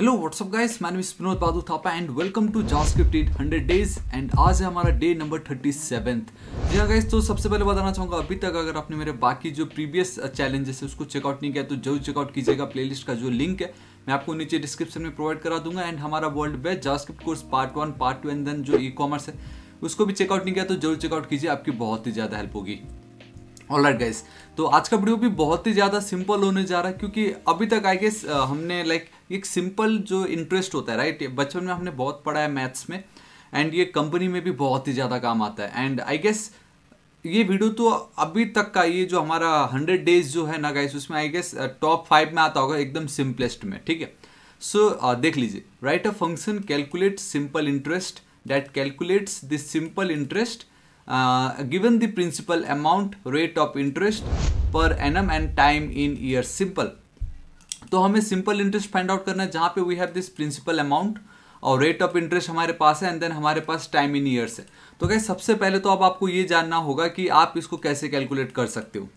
hello what's up guys मैं नाम विनोद बादू Thapa and welcome to it hundred days and आज है हमारा डे नंबर थर्टी सेवेंथ जी हाँ गाइस तो सबसे पहले बताना चाहूँगा अभी तक अगर आपने मेरे बाकी जो प्रीवियस चैलेंजेस है उसको चेकआउट नहीं किया तो जरूर चेकआउट कीजिएगा प्लेलिस्ट का जो लिंक है मैं आपको नीचे डिस्क्रिप्शन में प्रोवाइड करा दूंगा एंड हमारा world best JavaScript course part one part two and then जो ई कॉमर्स है उसको भी चेकआउट नहीं किया तो जरूर चेकआउट कीजिए आपकी बहुत ही ज़्यादा हेल्प होगी राइट गाइस तो आज का वीडियो भी बहुत ही ज़्यादा सिंपल होने जा रहा है क्योंकि अभी तक आई गेस हमने लाइक एक सिंपल जो इंटरेस्ट होता है राइट बचपन में हमने बहुत पढ़ा है मैथ्स में एंड ये कंपनी में भी बहुत ही ज़्यादा काम आता है एंड आई गेस ये वीडियो तो अभी तक का ये जो हमारा हंड्रेड डेज जो है ना गाइस उसमें आई गेस टॉप फाइव में आता होगा एकदम सिंपलेस्ट में ठीक है सो so, uh, देख लीजिए right a function calculate simple interest that calculates this simple interest given uh, given the principal amount rate of interest per annum and time in year simple तो हमें सिंपल इंटरेस्ट फाइंड आउट करना है जहाँ पे we have this principal amount और rate of interest हमारे पास है एंड देन हमारे पास टाइम इन ईयर्स है तो क्या सबसे पहले तो अब आपको ये जानना होगा कि आप इसको कैसे कैलकुलेट कर सकते हो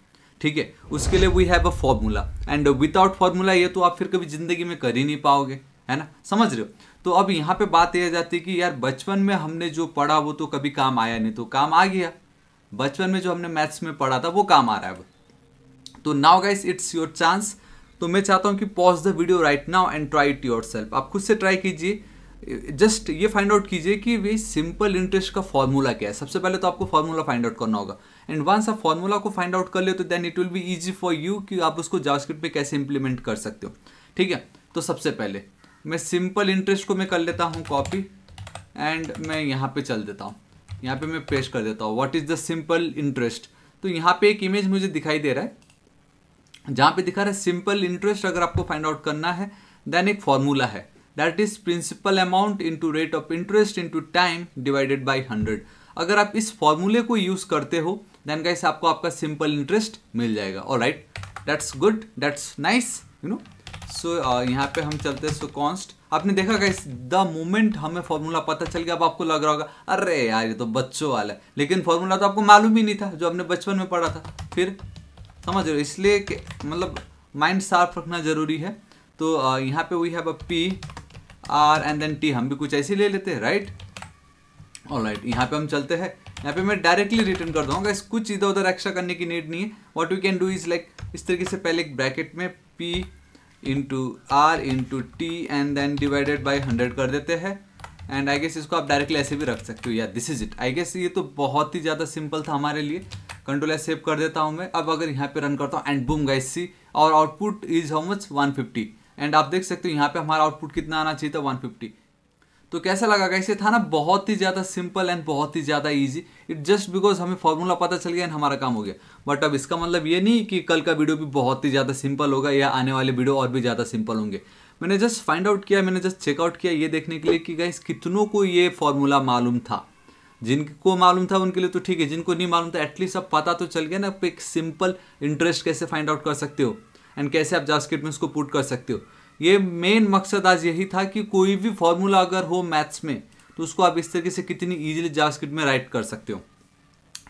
ठीक है उसके लिए we have a formula and without formula ये तो आप फिर कभी ज़िंदगी में कर ही नहीं पाओगे है ना समझ रहे हो तो अब यहाँ पे बात यह जाती है कि यार बचपन में हमने जो पढ़ा वो तो कभी काम आया नहीं तो काम आ गया बचपन में जो हमने मैथ्स में पढ़ा था वो काम आ रहा है तो now guys it's your chance तो मैं चाहता हूँ कि pause the video right now and try it yourself आप खुद से ट्राई कीजिए जस्ट ये फाइंड आउट कीजिए कि वे सिंपल इंटरेस्ट का फॉर्मूला क्या है सबसे पहले तो आपको फॉर्मूला फाइंड आउट करना होगा एंड वंस आप फॉर्मूला को फाइंड आउट कर ले तो then it will be easy for you कि आप उसको जावास्क्रिप्ट पे कैसे इंप्लीमेंट कर सकते हो ठीक है तो सबसे पहले मैं सिंपल इंटरेस्ट को मैं कर लेता हूँ कॉपी एंड मैं यहाँ पे चल देता हूँ यहाँ पे मैं पेश कर देता हूँ what is the simple interest तो यहाँ पे एक इमेज मुझे दिखाई दे रहा है जहाँ पे दिखा रहा है सिंपल इंटरेस्ट अगर आपको फाइंड आउट करना है देन एक फॉर्मूला है that is principal amount into rate of interest into time divided by hundred अगर आप इस फॉर्मूले को यूज़ करते हो देन गाइस आपको आपका सिंपल इंटरेस्ट मिल जाएगा और right that's good that's nice you know so so, uh, यहाँ पे हम चलते हैं सो कॉन्स्ट आपने देखा गाइस द मोमेंट हमें फॉर्मूला पता चल गया अब आपको लग रहा होगा अरे यार ये तो बच्चों वाला है लेकिन फॉर्मूला तो आपको मालूम ही नहीं था जो आपने बचपन में पढ़ा था फिर समझ रहे हो इसलिए मतलब माइंड शार्प रखना ज़रूरी है तो uh, यहाँ पे we have a P R and then T हम भी कुछ ऐसे ले लेते हैं राइट और राइट यहाँ पे हम चलते हैं यहाँ पे मैं डायरेक्टली रिटर्न कर दूँगा इस कुछ इधर उधर एक्स्ट्रा करने की नीड नहीं है what you can do is like इस तरीके से पहले एक ब्रैकेट में P into R into T and then divided by hundred कर देते हैं एंड आई गेस इसको आप डायरेक्टली ऐसे भी रख सकते हो या this is it I guess ये तो बहुत ही ज़्यादा सिंपल था हमारे लिए कंट्रोल एस सेव कर देता हूँ मैं अब अगर यहाँ पे रन करता हूँ एंड बूम गाइस सी और output is how much 150 and आप देख सकते हो यहाँ पे हमारा आउटपुट कितना आना चाहिए था 150 तो कैसा लगा गाइस था ना बहुत ही ज़्यादा सिंपल एंड बहुत ही ज़्यादा ईजी इट जस्ट बिकॉज हमें फॉर्मूला पता चल गया एंड हमारा काम हो गया बट अब इसका मतलब ये नहीं कि कल का वीडियो भी बहुत ही ज़्यादा सिंपल होगा या आने वाले वीडियो और भी ज़्यादा सिंपल होंगे मैंने जस्ट फाइंड आउट किया मैंने जस्ट चेकआउट किया ये देखने के लिए कि गाइस कितनों को ये फॉर्मूला मालूम था जिनको मालूम था उनके लिए तो ठीक है जिनको नहीं मालूम था एटलीस्ट अब पता तो चल गया ना आप एक सिंपल इंटरेस्ट कैसे फाइंड आउट कर सकते हो एंड कैसे आप जास्किट में उसको पुट कर सकते हो ये मेन मकसद आज यही था कि कोई भी फॉर्मूला अगर हो मैथ्स में तो उसको आप इस तरीके से कितनी ईजिली जावास्क्रिप्ट में राइट कर सकते हो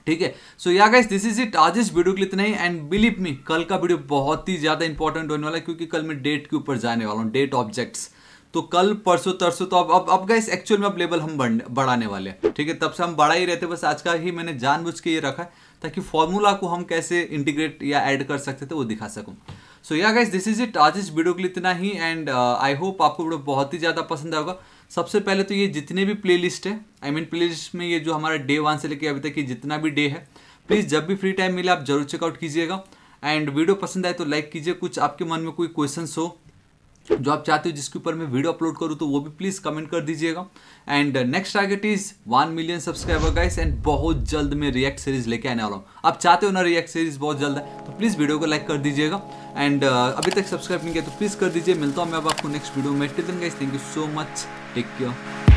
ठीक है सो या गाइस दिस इज इट आज इस वीडियो के लिए इतना ही एंड बिलीव मी कल का वीडियो बहुत ही ज़्यादा इंपॉर्टेंट होने वाला है क्योंकि कल मैं डेट के ऊपर जाने वाला हूँ डेट ऑब्जेक्ट्स तो कल परसों तरसों तो अब अब अब गाइस एक्चुअल में अब लेवल हम बढ़ाने वाले हैं ठीक है तब से हम बढ़ा ही रहते बस आज का ही मैंने जानबूझ के ये रखा है ताकि फॉर्मूला को हम कैसे इंटीग्रेट या ऐड कर सकते थे वो दिखा सकूँ सो yeah guys this is it आज इस वीडियो के लिए इतना ही एंड आई होप आपको वीडियो बहुत ही ज़्यादा पसंद आएगा सबसे पहले तो ये जितने भी प्लेलिस्ट है आई मीन प्ले प्लेलिस्ट में ये जो हमारा डे वन से लेकर अभी तक ये जितना भी डे है प्लीज़ जब भी फ्री टाइम मिले आप जरूर चेकआउट कीजिएगा एंड वीडियो पसंद आए तो लाइक कीजिए कुछ आपके मन में कोई क्वेश्चन हो जो आप चाहते हो जिसके ऊपर मैं वीडियो अपलोड करूँ तो वो भी प्लीज़ कमेंट कर दीजिएगा and next target is one million subscriber guys and बहुत जल्द मैं रिएक्ट सीरीज लेके आने वाला हूँ आप चाहते हो ना रिएक्ट सीरीज बहुत जल्द है तो प्लीज़ वीडियो को लाइक कर दीजिएगा एंड uh, अभी तक सब्सक्राइब नहीं किया तो प्लीज़ कर दीजिए मिलता हूँ मैं अब आपको नेक्स्ट वीडियो में till guys thank you so much take care